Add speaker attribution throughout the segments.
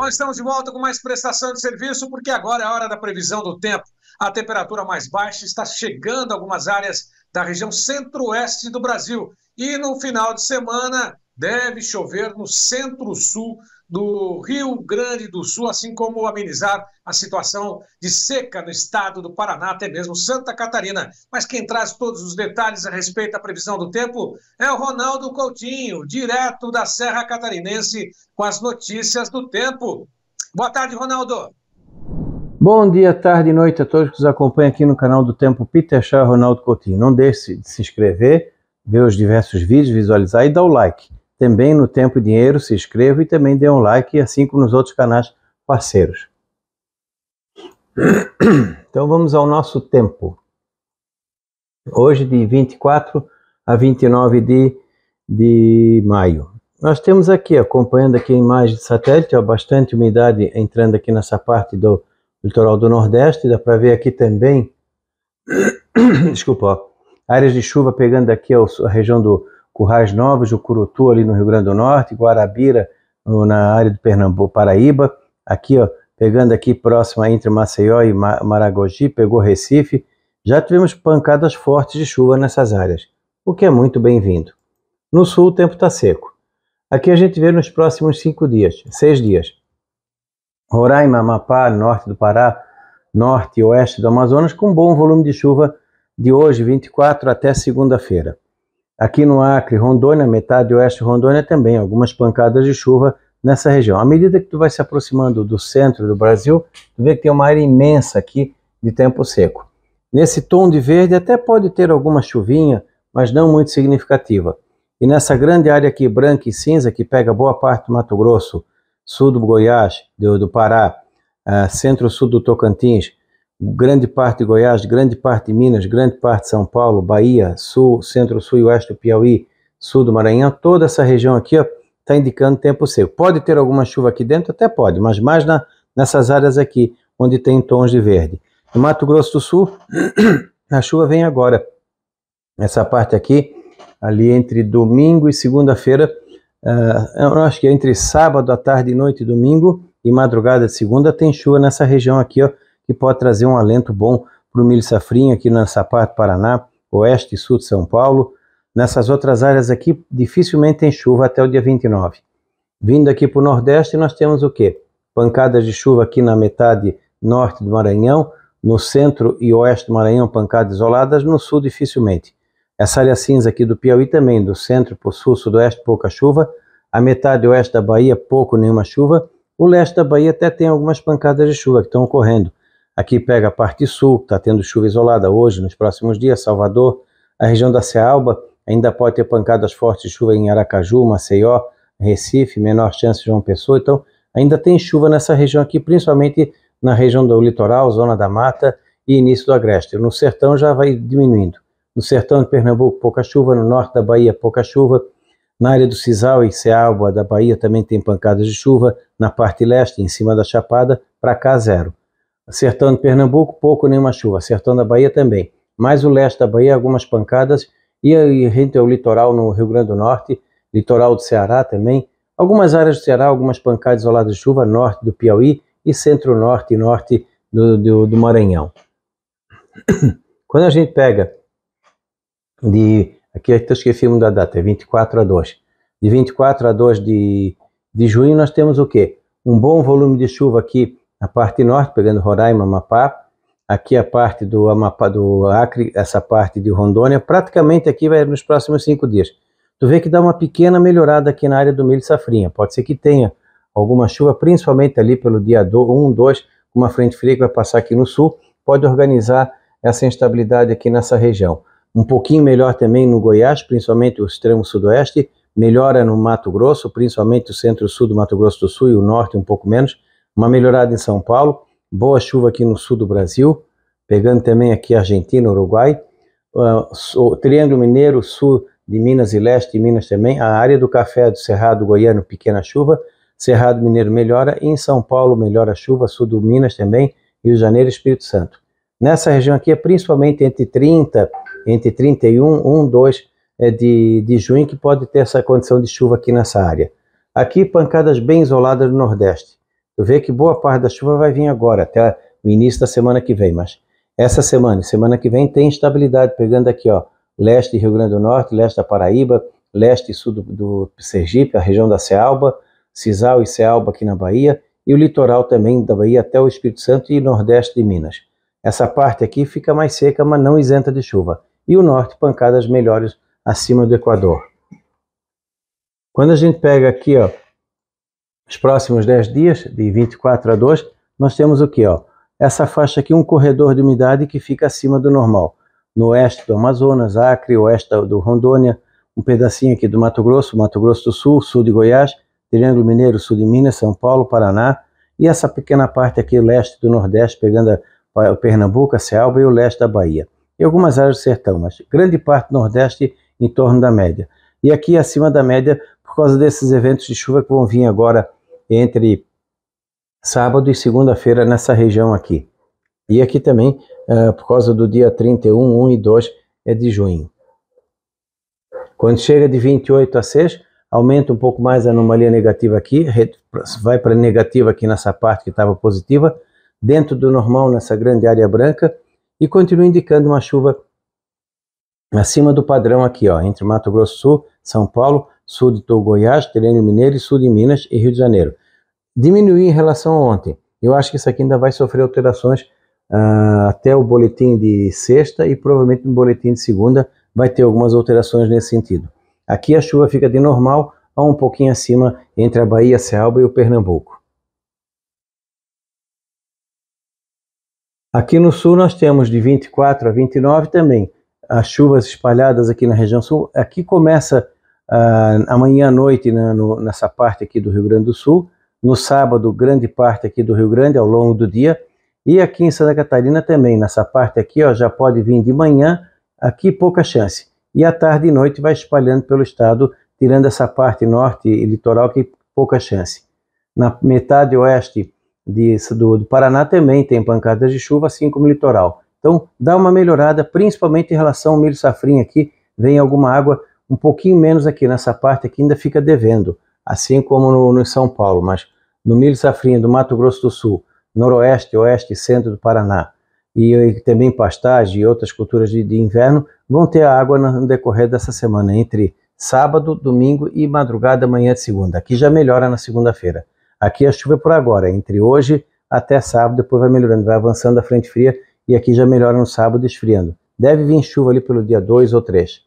Speaker 1: Nós estamos de volta com mais prestação de serviço, porque agora é a hora da previsão do tempo. A temperatura mais baixa está chegando a algumas áreas da região centro-oeste do Brasil. E no final de semana deve chover no centro-sul do Rio Grande do Sul, assim como amenizar a situação de seca no estado do Paraná, até mesmo Santa Catarina. Mas quem traz todos os detalhes a respeito da previsão do tempo é o Ronaldo Coutinho, direto da Serra Catarinense, com as notícias do tempo. Boa tarde, Ronaldo.
Speaker 2: Bom dia, tarde e noite a todos que nos acompanham aqui no canal do Tempo Peter Chá Ronaldo Coutinho. Não deixe de se inscrever, ver os diversos vídeos, visualizar e dar o like também no Tempo e Dinheiro, se inscreva e também dê um like, assim como nos outros canais parceiros. Então vamos ao nosso tempo. Hoje, de 24 a 29 de, de maio. Nós temos aqui, acompanhando aqui a imagem de satélite, ó, bastante umidade entrando aqui nessa parte do litoral do Nordeste. Dá para ver aqui também, desculpa, ó, áreas de chuva pegando aqui ó, a região do, Currais Novos, Curutu ali no Rio Grande do Norte, Guarabira, no, na área do Pernambuco, Paraíba. Aqui, ó, pegando aqui próximo entre Maceió e Maragogi, pegou Recife. Já tivemos pancadas fortes de chuva nessas áreas, o que é muito bem-vindo. No sul, o tempo está seco. Aqui a gente vê nos próximos cinco dias, seis dias. Roraima, Amapá, norte do Pará, norte e oeste do Amazonas, com bom volume de chuva de hoje, 24, até segunda-feira. Aqui no Acre, Rondônia, metade oeste Rondônia também, algumas pancadas de chuva nessa região. À medida que tu vai se aproximando do centro do Brasil, tu vê que tem uma área imensa aqui de tempo seco. Nesse tom de verde até pode ter alguma chuvinha, mas não muito significativa. E nessa grande área aqui, branca e cinza, que pega boa parte do Mato Grosso, sul do Goiás, do, do Pará, uh, centro-sul do Tocantins, grande parte de Goiás, grande parte de Minas, grande parte de São Paulo, Bahia, Sul, Centro-Sul e Oeste do Piauí, Sul do Maranhão, toda essa região aqui está indicando tempo seco. Pode ter alguma chuva aqui dentro? Até pode, mas mais na, nessas áreas aqui, onde tem tons de verde. No Mato Grosso do Sul, a chuva vem agora. Essa parte aqui, ali entre domingo e segunda-feira, uh, eu acho que é entre sábado à tarde, noite e domingo e madrugada de segunda, tem chuva nessa região aqui, ó, que pode trazer um alento bom para o milho safrinha aqui na Sapato, Paraná, oeste e sul de São Paulo. Nessas outras áreas aqui, dificilmente tem chuva até o dia 29. Vindo aqui para o Nordeste, nós temos o quê? Pancadas de chuva aqui na metade norte do Maranhão, no centro e oeste do Maranhão, pancadas isoladas, no sul dificilmente. Essa área cinza aqui do Piauí também, do centro para o sul, sudoeste, pouca chuva. A metade oeste da Bahia, pouco, nenhuma chuva. O leste da Bahia até tem algumas pancadas de chuva que estão ocorrendo Aqui pega a parte sul, está tendo chuva isolada hoje, nos próximos dias, Salvador, a região da Cealba ainda pode ter pancadas fortes de chuva em Aracaju, Maceió, Recife, menor chance de João Pessoa. Então, ainda tem chuva nessa região aqui, principalmente na região do litoral, zona da mata e início do agreste. No sertão já vai diminuindo. No sertão de Pernambuco, pouca chuva. No norte da Bahia, pouca chuva. Na área do Cisal e Cealba da Bahia também tem pancadas de chuva. Na parte leste, em cima da Chapada, para cá, zero. Acertando Pernambuco, pouco nenhuma chuva. Acertando a Bahia também. Mais o leste da Bahia, algumas pancadas. E aí, rente ao é litoral no Rio Grande do Norte, litoral do Ceará também. Algumas áreas do Ceará, algumas pancadas isoladas de chuva, norte do Piauí e centro-norte e norte do, do, do Maranhão. Quando a gente pega de. Aqui eu esqueci o da data, é 24 a 2. De 24 a 2 de, de junho, nós temos o quê? Um bom volume de chuva aqui a parte norte, pegando Roraima, Amapá, aqui a parte do Amapá, do Acre, essa parte de Rondônia, praticamente aqui vai nos próximos cinco dias. Tu vê que dá uma pequena melhorada aqui na área do milho safrinha. Pode ser que tenha alguma chuva, principalmente ali pelo dia 1, 2, uma frente fria que vai passar aqui no sul, pode organizar essa instabilidade aqui nessa região. Um pouquinho melhor também no Goiás, principalmente o extremo sudoeste, melhora no Mato Grosso, principalmente o centro-sul do Mato Grosso do Sul e o norte um pouco menos, uma melhorada em São Paulo, boa chuva aqui no sul do Brasil, pegando também aqui Argentina, Uruguai, uh, Triângulo Mineiro, sul de Minas e leste de Minas também, a área do café do Cerrado Goiano, pequena chuva, Cerrado Mineiro melhora, e em São Paulo melhora a chuva, sul do Minas também, Rio de Janeiro e Espírito Santo. Nessa região aqui é principalmente entre 30, entre 31, 1, 2 de, de junho que pode ter essa condição de chuva aqui nessa área. Aqui pancadas bem isoladas no Nordeste. Eu vê que boa parte da chuva vai vir agora, até o início da semana que vem, mas essa semana, semana que vem tem estabilidade, pegando aqui, ó, leste Rio Grande do Norte, leste da Paraíba, leste e sul do, do Sergipe, a região da Cealba, Cisal e Cealba aqui na Bahia, e o litoral também da Bahia até o Espírito Santo e nordeste de Minas. Essa parte aqui fica mais seca, mas não isenta de chuva. E o norte, pancadas melhores acima do Equador. Quando a gente pega aqui, ó, nos próximos 10 dias, de 24 a 2, nós temos o que? Ó, essa faixa aqui, um corredor de umidade que fica acima do normal. No oeste do Amazonas, Acre, oeste do Rondônia, um pedacinho aqui do Mato Grosso, Mato Grosso do Sul, sul de Goiás, Triângulo Mineiro, sul de Minas, São Paulo, Paraná, e essa pequena parte aqui, leste do Nordeste, pegando a, Pernambuco, a Cealba e o leste da Bahia. E algumas áreas do sertão, mas grande parte do Nordeste em torno da média. E aqui acima da média, por causa desses eventos de chuva que vão vir agora entre sábado e segunda-feira nessa região aqui. E aqui também, uh, por causa do dia 31, 1 e 2 é de junho. Quando chega de 28 a 6, aumenta um pouco mais a anomalia negativa aqui, vai para negativa aqui nessa parte que estava positiva, dentro do normal nessa grande área branca, e continua indicando uma chuva acima do padrão aqui, ó, entre Mato Grosso Sul, São Paulo, sul de Goiás, Terreno Mineiro e sul de Minas e Rio de Janeiro diminuir em relação a ontem. Eu acho que isso aqui ainda vai sofrer alterações uh, até o boletim de sexta e provavelmente no boletim de segunda vai ter algumas alterações nesse sentido. Aqui a chuva fica de normal a um pouquinho acima entre a Bahia, Selva e o Pernambuco. Aqui no sul nós temos de 24 a 29 também as chuvas espalhadas aqui na região sul. Aqui começa uh, amanhã à noite na, né, no, nessa parte aqui do Rio Grande do Sul no sábado, grande parte aqui do Rio Grande, ao longo do dia, e aqui em Santa Catarina também, nessa parte aqui, ó, já pode vir de manhã, aqui pouca chance. E à tarde e noite vai espalhando pelo estado, tirando essa parte norte e litoral que pouca chance. Na metade oeste de, do, do Paraná também tem pancadas de chuva, assim como o litoral. Então dá uma melhorada, principalmente em relação ao milho safrinha aqui, vem alguma água um pouquinho menos aqui nessa parte aqui, ainda fica devendo assim como no, no São Paulo, mas no milho safrinha do Mato Grosso do Sul, noroeste, oeste e centro do Paraná, e, e também pastagem e outras culturas de, de, inverno, vão ter a água no decorrer dessa semana, entre sábado, domingo e madrugada, manhã de segunda. Aqui já melhora na segunda-feira. Aqui a chuva é por agora, entre hoje até sábado, depois vai melhorando, vai avançando a frente fria e aqui já melhora no sábado, esfriando. Deve vir chuva ali pelo dia 2 ou 3.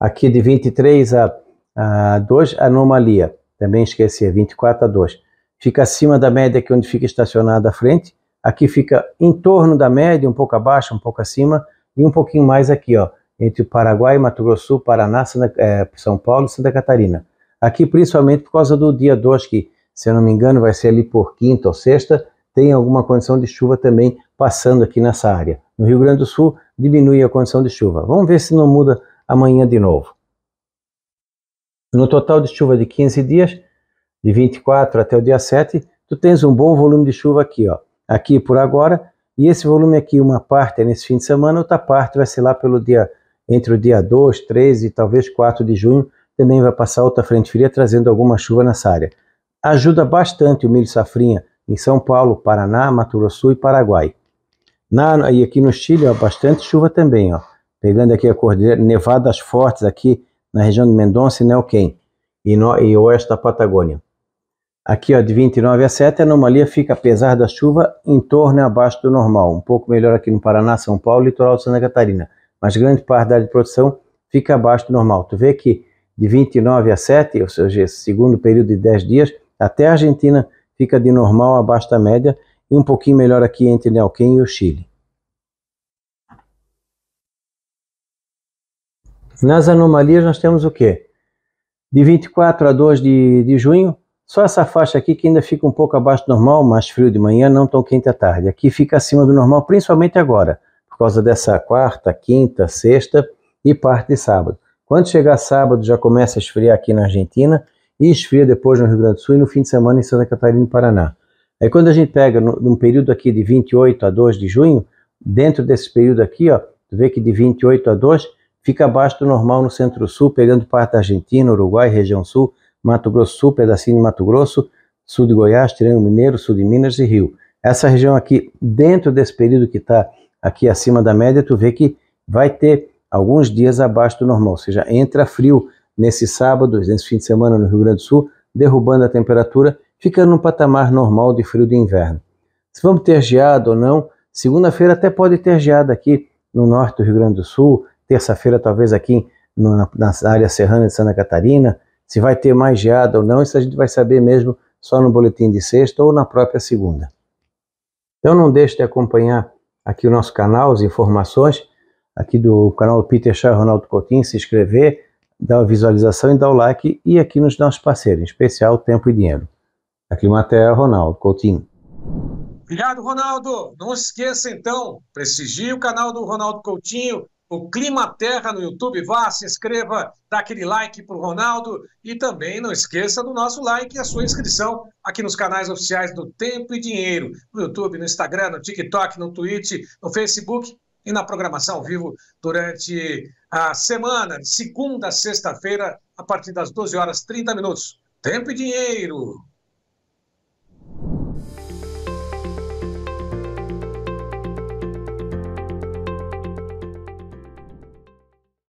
Speaker 2: Aqui de 23 a a 2, anomalia, também esquecer, é 24 a 2. Fica acima da média que onde fica estacionada a frente, aqui fica em torno da média, um pouco abaixo, um pouco acima, e um pouquinho mais aqui, ó, entre o Paraguai, Mato Grosso, Paraná, Santa, é, São Paulo e Santa Catarina. Aqui, principalmente por causa do dia 2, que, se eu não me engano, vai ser ali por quinta ou sexta, tem alguma condição de chuva também passando aqui nessa área. No Rio Grande do Sul, diminui a condição de chuva. Vamos ver se não muda amanhã de novo. No total de chuva de 15 dias, de 24 até o dia 7, tu tens um bom volume de chuva aqui, ó. Aqui por agora, e esse volume aqui, uma parte é nesse fim de semana, outra parte vai ser lá pelo dia, entre o dia 2, 3 e talvez 4 de junho, também vai passar outra frente fria trazendo alguma chuva nessa área. Ajuda bastante o milho safrinha em São Paulo, Paraná, Mato Grosso e Paraguai. Na, e aqui no Chile, ó, bastante chuva também, ó. Pegando aqui a cordilheira, nevadas fortes aqui na região de Mendonça e Neuquén, e, no, e oeste da Patagônia. Aqui, ó, de 29 a 7, a anomalia fica, apesar da chuva, em torno e abaixo do normal. Um pouco melhor aqui no Paraná, São Paulo e litoral de Santa Catarina. Mas grande parte da área de produção fica abaixo do normal. Tu vê que de 29 a 7, ou seja, segundo período de 10 dias, até a Argentina fica de normal abaixo da média e um pouquinho melhor aqui entre Neuquén e o Chile. Nas anomalias nós temos o quê? De 24 a 2 de, de junho, só essa faixa aqui que ainda fica um pouco abaixo do normal, mais frio de manhã, não tão quente à tarde. Aqui fica acima do normal, principalmente agora, por causa dessa quarta, quinta, sexta e parte de sábado. Quando chegar sábado já começa a esfriar aqui na Argentina e esfria depois no Rio Grande do Sul e no fim de semana em Santa Catarina e Paraná. Aí quando a gente pega no, num período aqui de 28 a 2 de junho, dentro desse período aqui, ó, tu vê que de 28 a 2 Fica abaixo do normal no centro-sul, pegando parte da Argentina, Uruguai, região sul, Mato Grosso Sul, pedacinho de Mato Grosso, sul de Goiás, Triângulo Mineiro, sul de Minas e Rio. Essa região aqui, dentro desse período que está aqui acima da média, tu vê que vai ter alguns dias abaixo do normal, ou seja, entra frio nesse sábado, nesse fim de semana no Rio Grande do Sul, derrubando a temperatura, ficando num patamar normal de frio de inverno. Se vamos ter geado ou não, segunda-feira até pode ter geado aqui no norte do Rio Grande do Sul, terça-feira, talvez aqui na, na, área serrana de Santa Catarina. Se vai ter mais geada ou não, isso a gente vai saber mesmo só no boletim de sexta ou na própria segunda. Então não deixe de acompanhar aqui o nosso canal, as informações aqui do canal Peter Chá Ronaldo Coutinho, se inscrever, dar a visualização e dar o like e aqui nos nossos parceiros, em especial Tempo e Dinheiro. Aqui Matéria, é Ronaldo Coutinho.
Speaker 1: Obrigado, Ronaldo. Não se esqueça, então, prestigie o canal do Ronaldo Coutinho, o Clima Terra no YouTube. Vá, se inscreva, dá aquele like para o Ronaldo e também não esqueça do nosso like e a sua inscrição aqui nos canais oficiais do Tempo e Dinheiro, no YouTube, no Instagram, no TikTok, no Twitch, no Facebook e na programação ao vivo durante a semana, de segunda a sexta-feira, a partir das 12 horas 30 minutos. Tempo e Dinheiro.